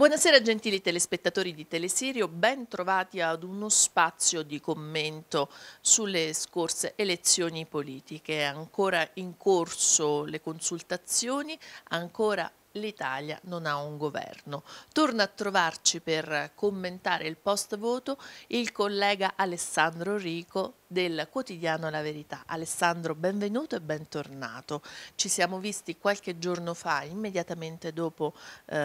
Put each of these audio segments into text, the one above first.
Buonasera gentili telespettatori di Telesirio, ben trovati ad uno spazio di commento sulle scorse elezioni politiche. Ancora in corso le consultazioni, ancora l'Italia non ha un governo. Torna a trovarci per commentare il post voto il collega Alessandro Rico del quotidiano La Verità. Alessandro, benvenuto e bentornato. Ci siamo visti qualche giorno fa, immediatamente dopo eh,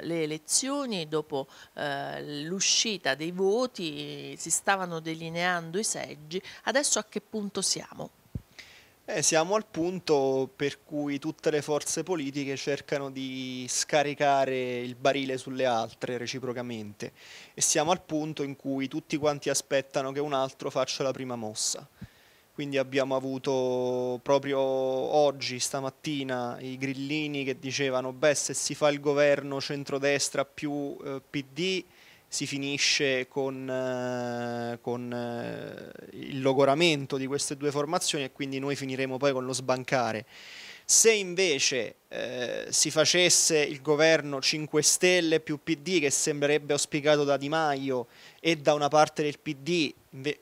le elezioni, dopo eh, l'uscita dei voti, si stavano delineando i seggi. Adesso a che punto siamo? Eh, siamo al punto per cui tutte le forze politiche cercano di scaricare il barile sulle altre reciprocamente e siamo al punto in cui tutti quanti aspettano che un altro faccia la prima mossa. Quindi abbiamo avuto proprio oggi, stamattina, i grillini che dicevano beh se si fa il governo centrodestra più eh, PD si finisce con, eh, con eh, il logoramento di queste due formazioni e quindi noi finiremo poi con lo sbancare. Se invece eh, si facesse il governo 5 Stelle più PD, che sembrerebbe auspicato da Di Maio, e da una parte del PD,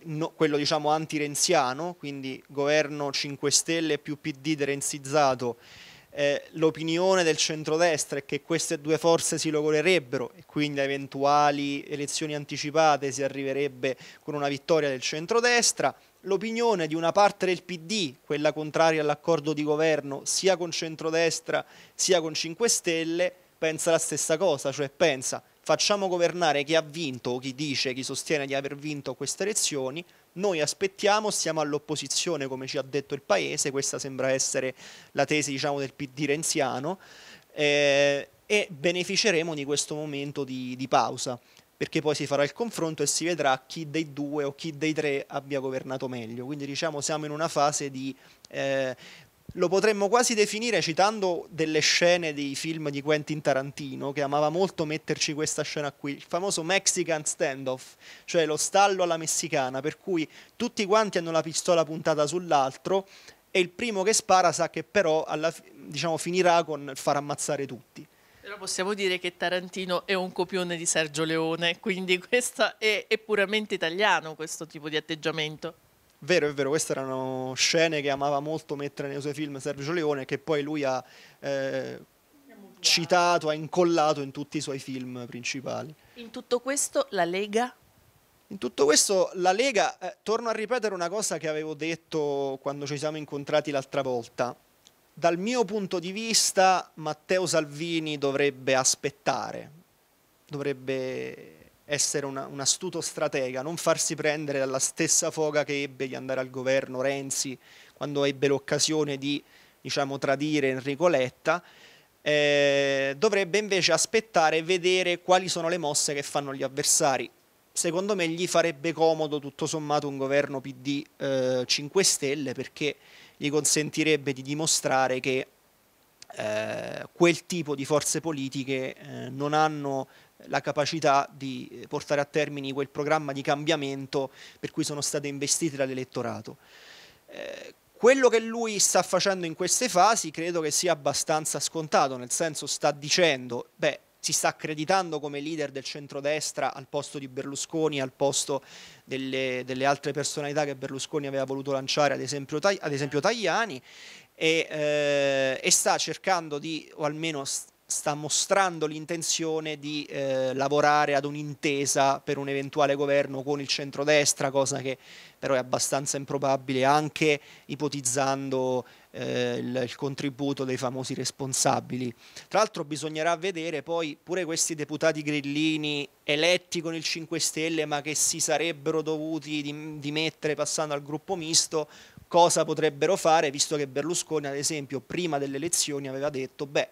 no, quello diciamo anti-renziano, quindi governo 5 Stelle più PD derenzizzato, eh, l'opinione del centrodestra è che queste due forze si logorerebbero e quindi a eventuali elezioni anticipate si arriverebbe con una vittoria del centrodestra, l'opinione di una parte del PD, quella contraria all'accordo di governo sia con centrodestra sia con 5 Stelle, pensa la stessa cosa, cioè pensa facciamo governare chi ha vinto o chi dice, chi sostiene di aver vinto queste elezioni, noi aspettiamo, siamo all'opposizione come ci ha detto il Paese, questa sembra essere la tesi diciamo, del PD renziano, eh, e beneficeremo di questo momento di, di pausa perché poi si farà il confronto e si vedrà chi dei due o chi dei tre abbia governato meglio. Quindi diciamo siamo in una fase di eh, lo potremmo quasi definire citando delle scene dei film di Quentin Tarantino, che amava molto metterci questa scena qui, il famoso Mexican standoff, cioè lo stallo alla messicana, per cui tutti quanti hanno la pistola puntata sull'altro e il primo che spara sa che però alla, diciamo, finirà con far ammazzare tutti. Però possiamo dire che Tarantino è un copione di Sergio Leone, quindi questo è, è puramente italiano questo tipo di atteggiamento. Vero, è vero, queste erano scene che amava molto mettere nei suoi film Sergio Leone, che poi lui ha eh, citato, ha incollato in tutti i suoi film principali. In tutto questo la Lega? In tutto questo la Lega, eh, torno a ripetere una cosa che avevo detto quando ci siamo incontrati l'altra volta. Dal mio punto di vista Matteo Salvini dovrebbe aspettare, dovrebbe essere una, un astuto stratega, non farsi prendere dalla stessa foga che ebbe di andare al governo Renzi quando ebbe l'occasione di diciamo, tradire Enrico Letta, eh, dovrebbe invece aspettare e vedere quali sono le mosse che fanno gli avversari. Secondo me gli farebbe comodo tutto sommato un governo PD eh, 5 Stelle perché gli consentirebbe di dimostrare che eh, quel tipo di forze politiche eh, non hanno la capacità di eh, portare a termine quel programma di cambiamento per cui sono state investite dall'elettorato. Eh, quello che lui sta facendo in queste fasi credo che sia abbastanza scontato, nel senso sta dicendo, beh, si sta accreditando come leader del centrodestra al posto di Berlusconi, al posto delle, delle altre personalità che Berlusconi aveva voluto lanciare, ad esempio, ad esempio Tajani, e, eh, e sta cercando di, o almeno sta mostrando l'intenzione di eh, lavorare ad un'intesa per un eventuale governo con il centrodestra, cosa che però è abbastanza improbabile, anche ipotizzando eh, il, il, contributo dei famosi responsabili. Tra l'altro bisognerà vedere poi pure questi deputati grillini eletti con il 5 Stelle ma che si sarebbero dovuti dimettere passando al gruppo misto, cosa potrebbero fare, visto che Berlusconi ad esempio prima delle elezioni aveva detto, beh,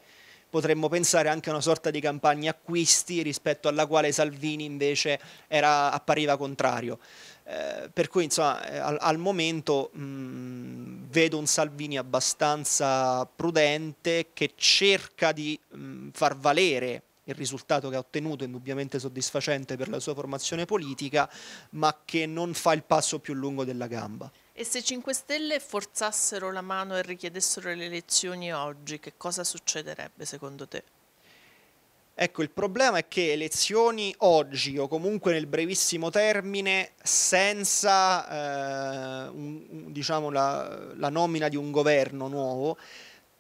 potremmo pensare anche a una sorta di campagna acquisti rispetto alla quale Salvini invece era, appariva contrario. Eh, per cui insomma, eh, al, al momento mh, vedo un Salvini abbastanza prudente che cerca di mh, far valere il risultato che ha ottenuto, indubbiamente soddisfacente per la sua formazione politica, ma che non fa il passo più lungo della gamba. E se 5 Stelle forzassero la mano e richiedessero le elezioni oggi, che cosa succederebbe secondo te? Ecco, il problema è che elezioni oggi o comunque nel brevissimo termine senza eh, un, diciamo la, la nomina di un governo nuovo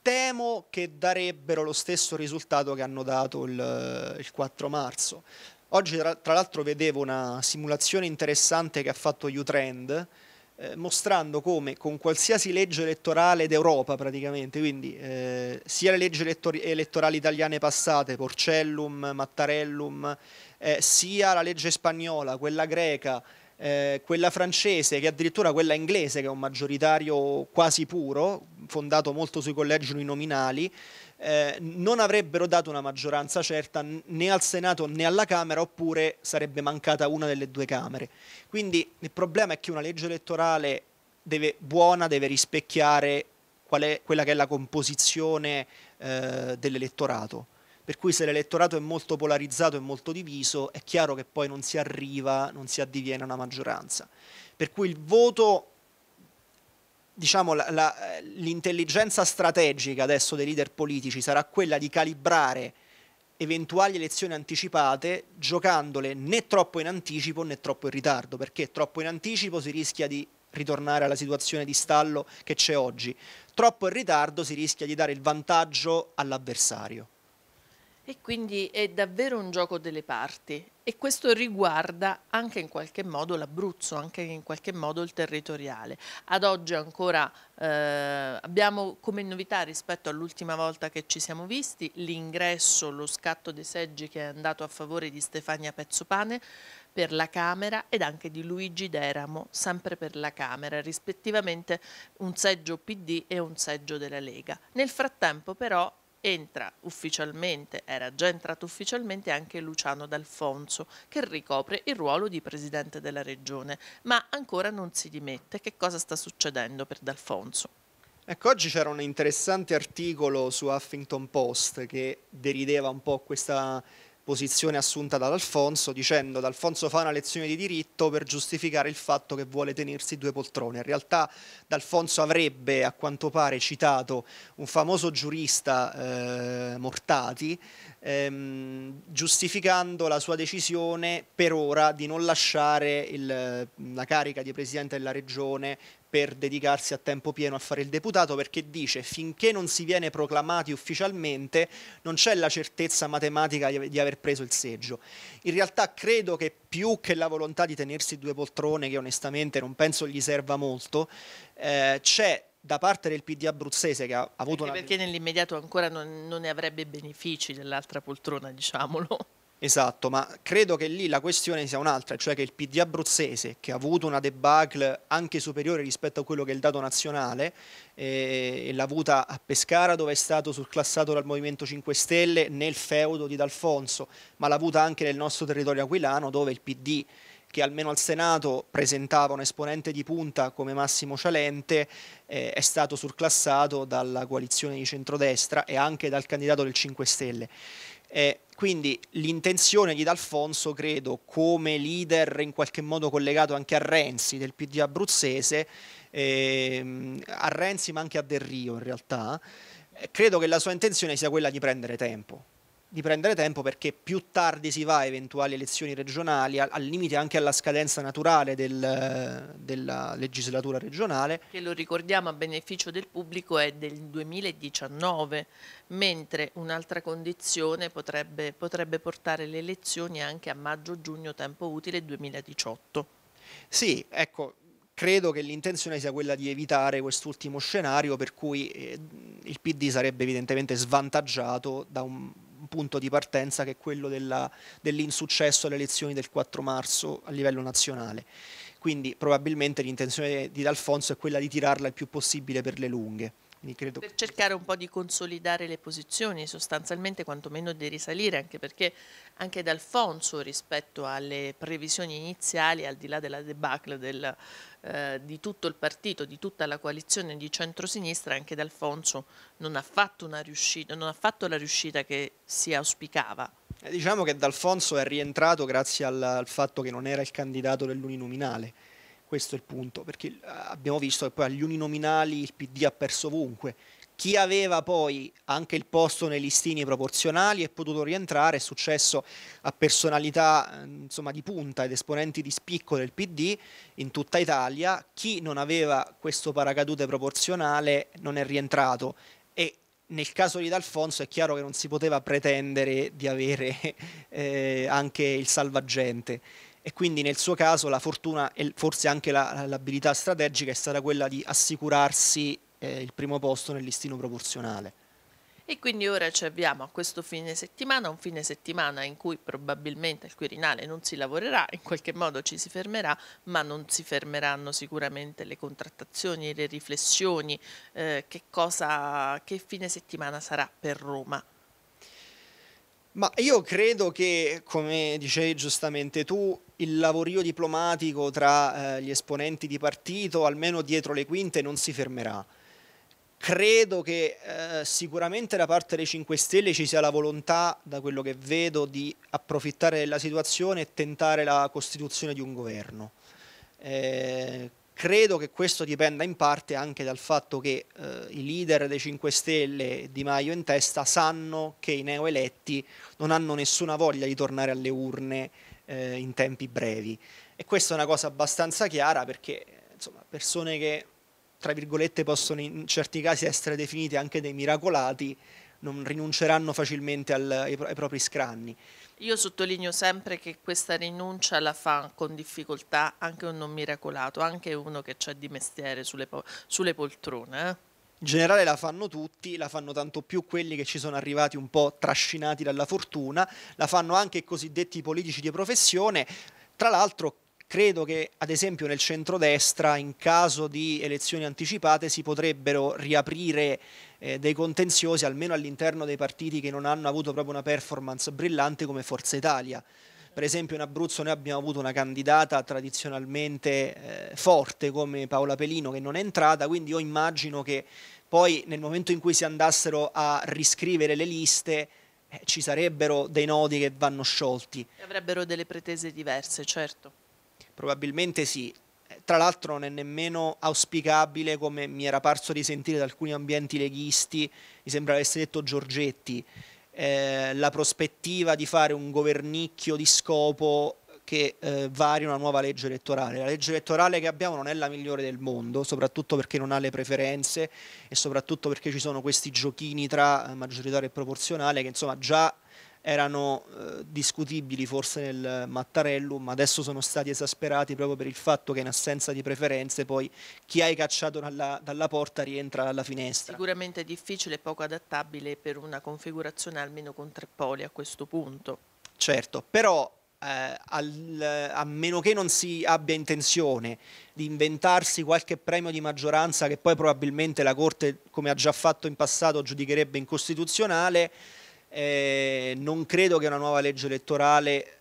temo che darebbero lo stesso risultato che hanno dato il, il 4 marzo. Oggi tra, tra l'altro vedevo una simulazione interessante che ha fatto Utrend eh, mostrando come con qualsiasi legge elettorale d'Europa praticamente, quindi eh, sia le leggi elettor elettorali italiane passate, Porcellum, Mattarellum, eh, sia la legge spagnola, quella greca, eh, quella francese che addirittura quella inglese che è un maggioritario quasi puro, fondato molto sui collegi uninominali, eh, non avrebbero dato una maggioranza certa né al Senato né alla Camera oppure sarebbe mancata una delle due Camere. Quindi il problema è che una legge elettorale deve, buona deve rispecchiare è, quella che è la composizione eh, dell'elettorato. Per cui se l'elettorato è molto polarizzato e molto diviso, è chiaro che poi non si arriva, non si addiviene a una maggioranza. Per cui il voto diciamo, la, la, l'intelligenza strategica adesso dei leader politici sarà quella di calibrare eventuali elezioni anticipate giocandole né troppo in anticipo né troppo in ritardo, perché troppo in anticipo si rischia di ritornare alla situazione di stallo che c'è oggi, troppo in ritardo si rischia di dare il vantaggio all'avversario. E quindi è davvero un gioco delle parti e questo riguarda anche in qualche modo l'Abruzzo, anche in qualche modo il territoriale. Ad oggi ancora eh, abbiamo come novità rispetto all'ultima volta che ci siamo visti l'ingresso, lo scatto dei seggi che è andato a favore di Stefania Pezzopane per la Camera ed anche di Luigi Deramo, sempre per la Camera, rispettivamente un seggio PD e un seggio della Lega. Nel frattempo però entra ufficialmente, era già entrato ufficialmente anche Luciano D'Alfonso, che ricopre il ruolo di presidente della regione, ma ancora non si dimette. Che cosa sta succedendo per D'Alfonso? Ecco, oggi c'era un interessante articolo su Huffington Post che derideva un po' questa posizione assunta dall'Alfonso dicendo che D'Alfonso fa una lezione di diritto per giustificare il fatto che vuole tenersi due poltrone. In realtà D'Alfonso avrebbe a quanto pare citato un famoso giurista eh, Mortati ehm, giustificando la sua decisione per ora di non lasciare il, la carica di Presidente della Regione per dedicarsi a tempo pieno a fare il deputato perché dice finché non si viene proclamati ufficialmente non c'è la certezza matematica di aver preso il seggio. In realtà credo che più che la volontà di tenersi due poltrone, che onestamente non penso gli serva molto, eh, c'è da parte del PD abruzzese che ha avuto perché una... Perché nell'immediato ancora non, non ne avrebbe benefici dell'altra poltrona, diciamolo. Esatto, ma credo che lì la questione sia un'altra, cioè che il PD abruzzese, che ha avuto una debacle anche superiore rispetto a quello che è il dato nazionale, eh, e l'ha avuta a Pescara dove è stato surclassato dal Movimento 5 Stelle nel feudo di D'Alfonso, ma l'ha avuta anche nel nostro territorio aquilano dove il PD che almeno al Senato presentava un esponente di punta come Massimo Cialente, eh, è stato surclassato dalla coalizione di centrodestra e anche dal candidato del 5 Stelle. Eh, quindi l'intenzione di D'Alfonso, credo, come leader in qualche modo collegato anche a Renzi del PD abruzzese, eh, a Renzi ma anche a Del Rio in realtà, eh, credo che la sua intenzione sia quella di prendere tempo di prendere tempo perché più tardi si va a eventuali elezioni regionali, al, al limite anche alla scadenza naturale del, della legislatura regionale. Che lo ricordiamo a beneficio del pubblico è del 2019, mentre un'altra condizione potrebbe, potrebbe portare le elezioni anche a maggio-giugno tempo utile 2018. Sì, ecco, credo che l'intenzione sia quella di evitare quest'ultimo scenario per cui eh, il PD sarebbe evidentemente svantaggiato da un punto di partenza che è quello della, dell'insuccesso alle elezioni del 4 marzo a livello nazionale. Quindi probabilmente l'intenzione di D'Alfonso è quella di tirarla il più possibile per le lunghe. Per cercare un po' di consolidare le posizioni, sostanzialmente quantomeno di risalire, anche perché anche D'Alfonso rispetto alle previsioni iniziali, al di là della debacle del eh, di tutto il partito, di tutta la coalizione di centrosinistra, anche D'Alfonso non ha fatto, riuscita, non ha fatto la riuscita che si auspicava. Eh, diciamo che D'Alfonso è rientrato grazie al, al fatto che non era il candidato dell'uninominale questo è il punto, perché eh, abbiamo visto che poi agli uninominali il PD ha perso ovunque, chi aveva poi anche il posto nei listini proporzionali è potuto rientrare, è successo a personalità ehm, insomma, di punta ed esponenti di spicco del PD in tutta Italia, chi non aveva questo paracadute proporzionale non è rientrato e nel caso di D'Alfonso è chiaro che non si poteva pretendere di avere eh, anche il salvagente e quindi nel suo caso la fortuna e forse anche l'abilità strategica è stata quella di assicurarsi eh, il primo posto nel listino proporzionale. E quindi ora ci avviamo a questo fine settimana, un fine settimana in cui probabilmente il Quirinale non si lavorerà, in qualche modo ci si fermerà, ma non si fermeranno sicuramente le contrattazioni, le riflessioni, eh, che, cosa, che fine settimana sarà per Roma. Ma io credo che, come dicevi giustamente tu, il lavorio diplomatico tra eh, gli esponenti di partito, almeno dietro le quinte, non si fermerà credo che eh, sicuramente da parte dei 5 Stelle ci sia la volontà, da quello che vedo, di approfittare della situazione e tentare la costituzione di un governo. Eh, credo che questo dipenda in parte anche dal fatto che eh, i leader dei 5 Stelle, Di Maio in testa, sanno che i neoeletti non hanno nessuna voglia di tornare alle urne eh, in tempi brevi. E questa è una cosa abbastanza chiara perché insomma, persone che tra virgolette possono in certi casi essere definiti anche dei miracolati, non rinunceranno facilmente al, ai, ai propri scranni. Io sottolineo sempre che questa rinuncia la fa con difficoltà anche un non miracolato, anche uno che c'è di mestiere sulle, po sulle poltrone. Eh. In generale la fanno tutti, la fanno tanto più quelli che ci sono arrivati un po' trascinati dalla fortuna, la fanno anche i cosiddetti politici di professione, tra l'altro credo che ad esempio nel centrodestra in caso di elezioni anticipate si potrebbero riaprire eh, dei contenziosi almeno all'interno dei partiti che non hanno avuto proprio una performance brillante come Forza Italia. Per esempio in Abruzzo noi abbiamo avuto una candidata tradizionalmente eh, forte come Paola Pelino che non è entrata, quindi io immagino che poi nel momento in cui si andassero a riscrivere le liste eh, ci sarebbero dei nodi che vanno sciolti. Avrebbero delle pretese diverse, certo. Probabilmente sì. Eh, tra l'altro non è nemmeno auspicabile come mi era parso di sentire da alcuni ambienti leghisti, mi sembra avesse detto Giorgetti, eh, la prospettiva di fare un governicchio di scopo che eh, vari una nuova legge elettorale. La legge elettorale che abbiamo non è la migliore del mondo, soprattutto perché non ha le preferenze e soprattutto perché ci sono questi giochini tra eh, maggioritario e proporzionale che insomma già erano eh, discutibili forse nel Mattarellum, ma adesso sono stati esasperati proprio per il fatto che in assenza di preferenze poi chi hai cacciato dalla, dalla porta rientra dalla finestra. Sicuramente è difficile e poco adattabile per una configurazione almeno con tre poli a questo punto. Certo, però eh, al, a meno che non si abbia intenzione di inventarsi qualche premio di maggioranza che poi probabilmente la Corte, come ha già fatto in passato, giudicherebbe incostituzionale, eh, non credo che una nuova legge elettorale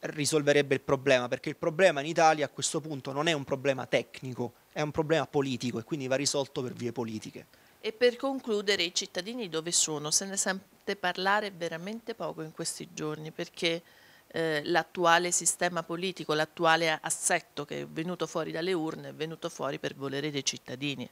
risolverebbe il problema, perché il problema in Italia a questo punto non è un problema tecnico, è un problema politico e quindi va risolto per vie politiche. E per concludere, i cittadini dove sono? Se ne sente parlare veramente poco in questi giorni, perché eh, l'attuale sistema politico, l'attuale assetto che è venuto fuori dalle urne è venuto fuori per volere dei cittadini.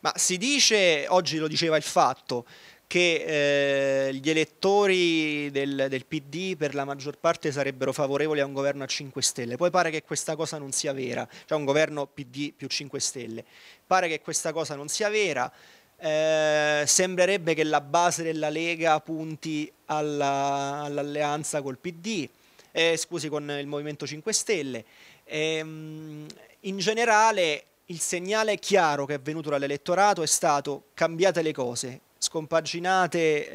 Ma si dice, oggi lo diceva il fatto, che eh, gli elettori del, del, PD per la maggior parte sarebbero favorevoli a un governo a 5 Stelle. Poi pare che questa cosa non sia vera, cioè un governo PD più 5 Stelle. Pare che questa cosa non sia vera. Eh, sembrerebbe che la base della Lega punti all'alleanza col PD, eh, scusi, con il Movimento 5 Stelle. Ehm, in generale il segnale chiaro che è venuto dall'elettorato è stato cambiate le cose, scompaginate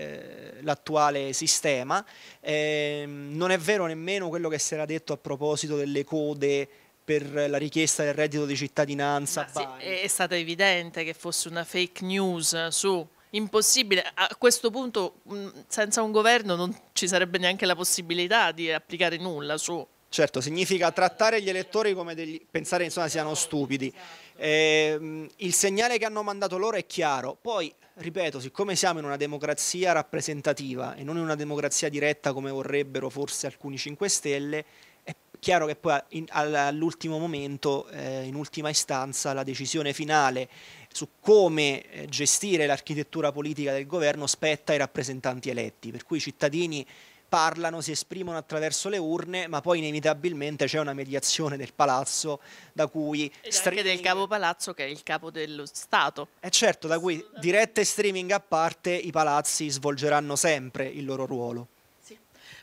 eh, l'attuale sistema. Eh, non è vero nemmeno quello che si era detto a proposito delle code per la richiesta del reddito di cittadinanza. Sì, è stato evidente che fosse una fake news su impossibile. A questo punto, mm, senza un governo, non ci sarebbe neanche la possibilità di applicare nulla su. Certo, significa trattare gli elettori come degli, pensare insomma siano stupidi. Eh, il segnale che hanno mandato loro è chiaro. Poi ripeto, siccome siamo in una democrazia rappresentativa e non in una democrazia diretta come vorrebbero forse alcuni 5 Stelle, è chiaro che poi all'ultimo momento, eh, in ultima istanza, la decisione finale su come eh, gestire l'architettura politica del governo spetta ai rappresentanti eletti, per cui i cittadini parlano, si esprimono attraverso le urne, ma poi inevitabilmente c'è una mediazione del palazzo da cui... E anche del capo palazzo che è il capo dello Stato. E eh, certo, da cui dirette streaming a parte i palazzi svolgeranno sempre il loro ruolo.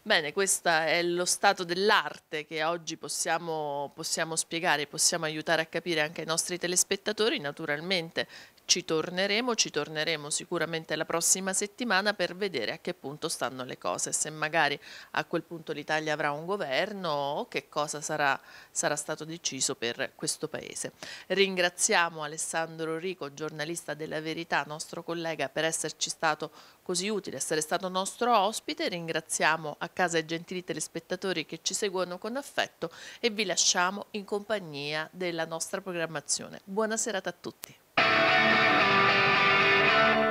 Bene, questo è lo stato dell'arte che oggi possiamo, possiamo spiegare, possiamo aiutare a capire anche i nostri telespettatori, naturalmente ci torneremo, ci torneremo sicuramente la prossima settimana per vedere a che punto stanno le cose, se magari a quel punto l'Italia avrà un governo o che cosa sarà, sarà stato deciso per questo Paese. Ringraziamo Alessandro Rico, giornalista della Verità, nostro collega, per esserci stato così utile, essere stato nostro ospite. Ringraziamo a casa i gentili telespettatori che ci seguono con affetto e vi lasciamo in compagnia della nostra programmazione. Buona serata a tutti. Thank you.